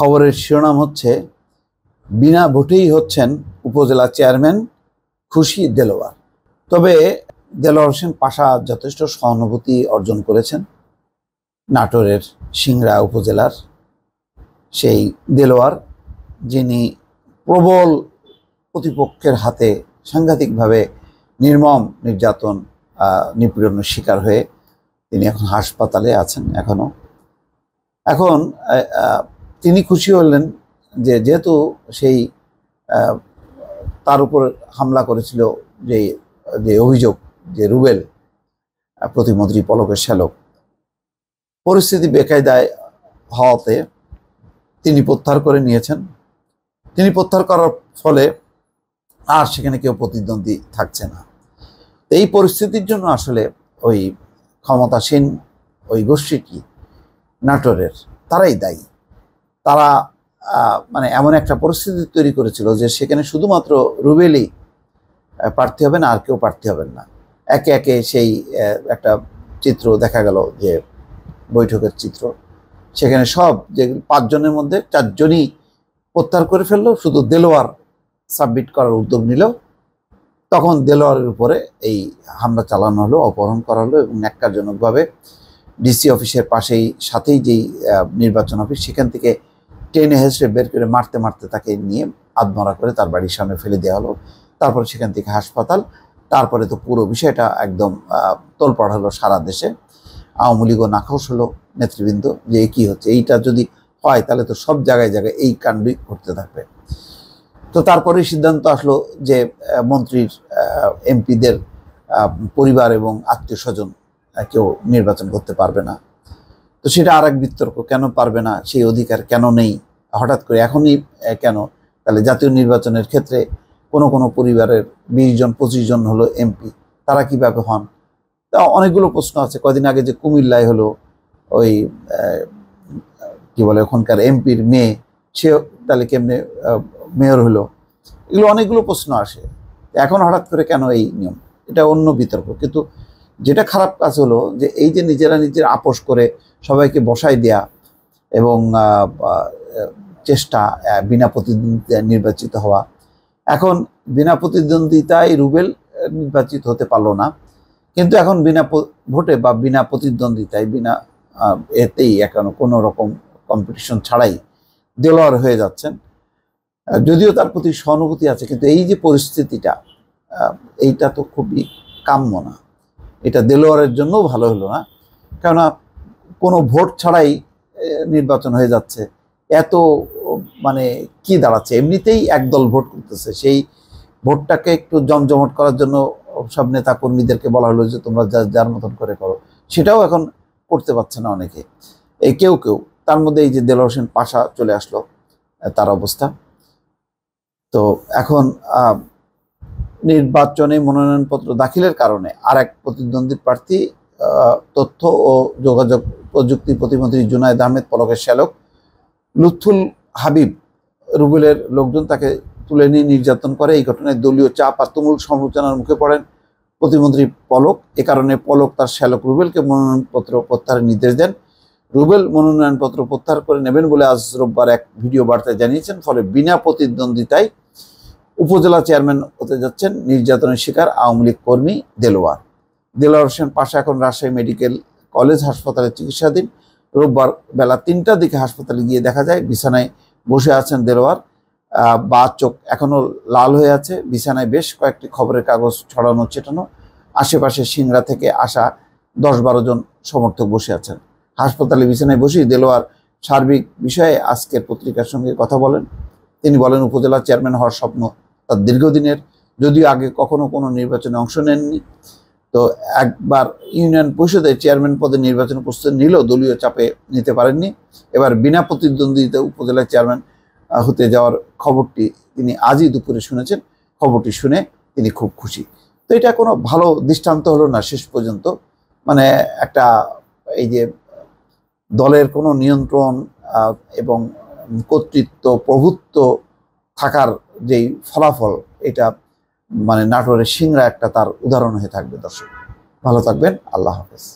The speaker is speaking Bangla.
খবরের শিরোনাম হচ্ছে বিনা ভোটেই হচ্ছেন উপজেলা চেয়ারম্যান খুশি দেলোয়ার তবে দেলোয়ার হোসেন পাশা যথেষ্ট সহানুভূতি অর্জন করেছেন নাটোরের সিংড়া উপজেলার সেই দেলোয়ার যিনি প্রবল প্রতিপক্ষের হাতে সাংঘাতিকভাবে নির্মম নির্যাতন নিপীড়নের শিকার হয়ে তিনি এখন হাসপাতালে আছেন এখনও এখন তিনি খুশি হলেন যে যেহেতু সেই তার উপর হামলা করেছিল যে যে অভিযোগ যে রুবেল প্রতিমন্ত্রী পলকের শ্যালক পরিস্থিতি বেকায়দায় হওয়াতে তিনি প্রত্যাহার করে নিয়েছেন তিনি প্রত্যাহার করার ফলে আর সেখানে কেউ প্রতিদ্বন্দ্বী থাকছে না এই পরিস্থিতির জন্য আসলে ওই ক্ষমতাসীন ওই গোষ্ঠীটি নাটোরের তারাই দায়ী তারা মানে এমন একটা পরিস্থিতি তৈরি করেছিল যে সেখানে শুধুমাত্র রুবেলি প্রার্থী হবেন আর কেউ প্রার্থী হবেন না একে একে সেই একটা চিত্র দেখা গেল যে বৈঠকের চিত্র সেখানে সব যে পাঁচজনের মধ্যে চারজনই প্রত্যাহার করে ফেললো শুধু দেলোয়ার সাবমিট করার উদ্যোগ নিল তখন দেলোয়ারের উপরে এই হামলা চালানো হলো অপহরণ করা হলো এবং ন্যাক্কারজনকভাবে ডিসি অফিসের পাশেই সাথেই যেই নির্বাচন অফিস সেখান থেকে টেনে হেসে বের করে মারতে মারতে তাকে নিয়ে আধমরা করে তার বাড়ির সামনে ফেলে দেওয়া হলো তারপর সেখান থেকে হাসপাতাল তারপরে তো পুরো বিষয়টা একদম তোলপড় হলো সারা দেশে আওয়ামী লীগও নাখোশ হলো নেতৃবৃন্দ যে কী হচ্ছে এইটা যদি হয় তাহলে তো সব জায়গায় জায়গায় এই কাণ্ডই ঘটতে থাকবে তো তারপরে সিদ্ধান্ত আসলো যে মন্ত্রীর এমপিদের পরিবার এবং আত্মীয় স্বজন কেউ নির্বাচন করতে পারবে না তো সেটা আর এক বিতর্ক কেন পারবে না সেই অধিকার কেন নেই হঠাৎ করে এখনই কেন তাহলে জাতীয় নির্বাচনের ক্ষেত্রে কোনো কোনো পরিবারের বিশ জন পঁচিশ জন হলো এমপি তারা কিভাবে হন তা অনেকগুলো প্রশ্ন আছে কদিন আগে যে কুমিল্লায় হলো ওই কি বলে ওখানকার এমপির মেয়ে সে তাহলে কেমনে মেয়র হলো এগুলো অনেকগুলো প্রশ্ন আসে এখন হঠাৎ করে কেন এই নিয়ম এটা অন্য বিতর্ক কিন্তু যেটা খারাপ কাজ হলো যে এই যে নিজেরা নিজের আপোষ করে সবাইকে বসায় দেয়া এবং চেষ্টা বিনা প্রতিদ্বন্দ্বিতায় নির্বাচিত হওয়া এখন বিনা প্রতিদ্বন্দ্বিতায় রুবেল নির্বাচিত হতে পারলো না কিন্তু এখন বিনা ভোটে বা বিনা প্রতিদ্বন্দ্বিতায় বিনা এতেই এখন কোনো রকম কম্পিটিশন ছাড়াই দেলোয়ার হয়ে যাচ্ছেন যদিও তার প্রতি সহানুভূতি আছে কিন্তু এই যে পরিস্থিতিটা এইটা তো খুবই কাম্য না এটা দেলোয়ারের জন্য ভালো হলো না হ্যাঁ? কেননা কোনো ভোট ছাড়াই নির্বাচন হয়ে যাচ্ছে এত মানে কি দাঁড়াচ্ছে এমনিতেই একদল ভোট করতেছে সেই ভোটটাকে একটু জমজমট করার জন্য সব নেতা কর্মীদেরকে বলা হলো যে তোমরা যা যার মতন করে করো সেটাও এখন করতে পারছে না অনেকে এই কেউ কেউ তার মধ্যে এই যে দেলোয়ার হোসেন পাশা চলে আসলো তার অবস্থা তো এখন নির্বাচনে মনোনয়নপত্র দাখিলের কারণে আর এক প্রতিদ্বন্দ্বী প্রার্থী তথ্য ও যোগাযোগ প্রযুক্তি প্রতিমন্ত্রী জুনায়দ আহমেদ পলকের শ্যালক লুথুল হাবিব রুবেলের লোকজন তাকে তুলে নিয়ে নির্যাতন করে এই ঘটনায় দলীয় চাপ আর তুমুল সমালোচনার মুখে পড়েন প্রতিমন্ত্রী পলক এ কারণে পলক তার শ্যালক রুবেলকে মনোনয়নপত্র প্রত্যাহারের নির্দেশ দেন রুবেল মনোনয়নপত্র প্রত্যাহার করে নেবেন বলে আজ রোববার এক ভিডিও বার্তায় জানিয়েছেন ফলে বিনা প্রতিদ্বন্দ্বিতায় উপজেলা চেয়ারম্যান হতে যাচ্ছেন নির্যাতনের শিকার আওয়ামী লীগ কর্মী দেলোয়ার দেলোয়ার হোসেন পাশা এখন রাজশাহী মেডিকেল কলেজ হাসপাতালে চিকিৎসাধীন রোববার বেলা তিনটার দিকে হাসপাতালে গিয়ে দেখা যায় বিছানায় বসে আছেন দেলোয়ার বা চোখ এখনও লাল হয়ে আছে বিছানায় বেশ কয়েকটি খবরের কাগজ ছড়ানো ছেটানো আশেপাশে সিংড়া থেকে আসা দশ বারো জন সমর্থক বসে আছেন হাসপাতালে বিছানায় বসেই দেলোয়ার সার্বিক বিষয়ে আজকের পত্রিকার সঙ্গে কথা বলেন তিনি বলেন উপজেলা চেয়ারম্যান হওয়ার স্বপ্ন তার দীর্ঘদিনের যদিও আগে কখনো কোনো নির্বাচনে অংশ নেননি তো একবার ইউনিয়ন পরিষদে চেয়ারম্যান পদে নির্বাচন প্রস্তুতি নিলেও দলীয় চাপে নিতে পারেননি এবার বিনা প্রতিদ্বন্দ্বিতা উপজেলা চেয়ারম্যান হতে যাওয়ার খবরটি তিনি আজই দুপুরে শুনেছেন খবরটি শুনে তিনি খুব খুশি তো এটা কোনো ভালো দৃষ্টান্ত হলো না শেষ পর্যন্ত মানে একটা এই যে দলের কোনো নিয়ন্ত্রণ এবং কর্তৃত্ব প্রভুত্ব থাকার যেই ফলাফল এটা মানে নাটোরের সিংরা একটা তার উদাহরণ হয়ে থাকবে দর্শক ভালো থাকবেন আল্লাহ হাফেজ